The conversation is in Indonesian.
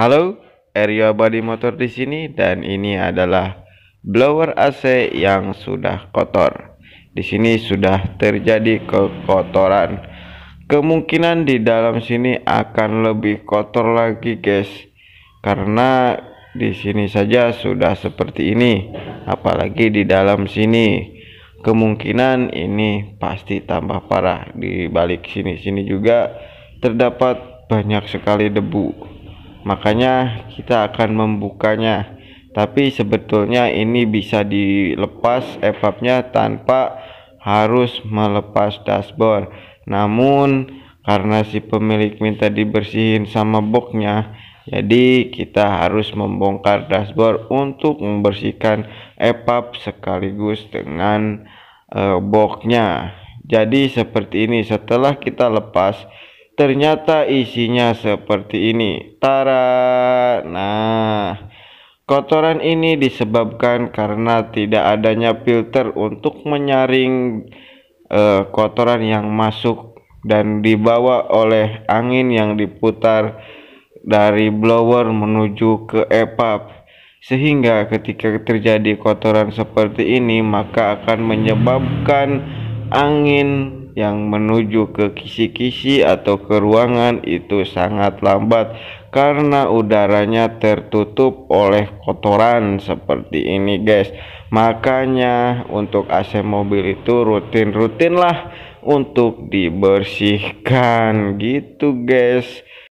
Halo, Aryo body motor di sini dan ini adalah blower AC yang sudah kotor. Di sini sudah terjadi kekotoran. Kemungkinan di dalam sini akan lebih kotor lagi, guys. Karena di sini saja sudah seperti ini, apalagi di dalam sini. Kemungkinan ini pasti tambah parah di balik sini-sini juga terdapat banyak sekali debu makanya kita akan membukanya tapi sebetulnya ini bisa dilepas evapnya tanpa harus melepas dashboard namun karena si pemilik minta dibersihin sama boxnya jadi kita harus membongkar dashboard untuk membersihkan evap sekaligus dengan e, boxnya jadi seperti ini setelah kita lepas Ternyata isinya seperti ini. Tara. Nah, kotoran ini disebabkan karena tidak adanya filter untuk menyaring uh, kotoran yang masuk dan dibawa oleh angin yang diputar dari blower menuju ke EPAP sehingga ketika terjadi kotoran seperti ini maka akan menyebabkan angin yang menuju ke kisi-kisi atau ke ruangan itu sangat lambat karena udaranya tertutup oleh kotoran seperti ini guys makanya untuk AC mobil itu rutin-rutin lah untuk dibersihkan gitu guys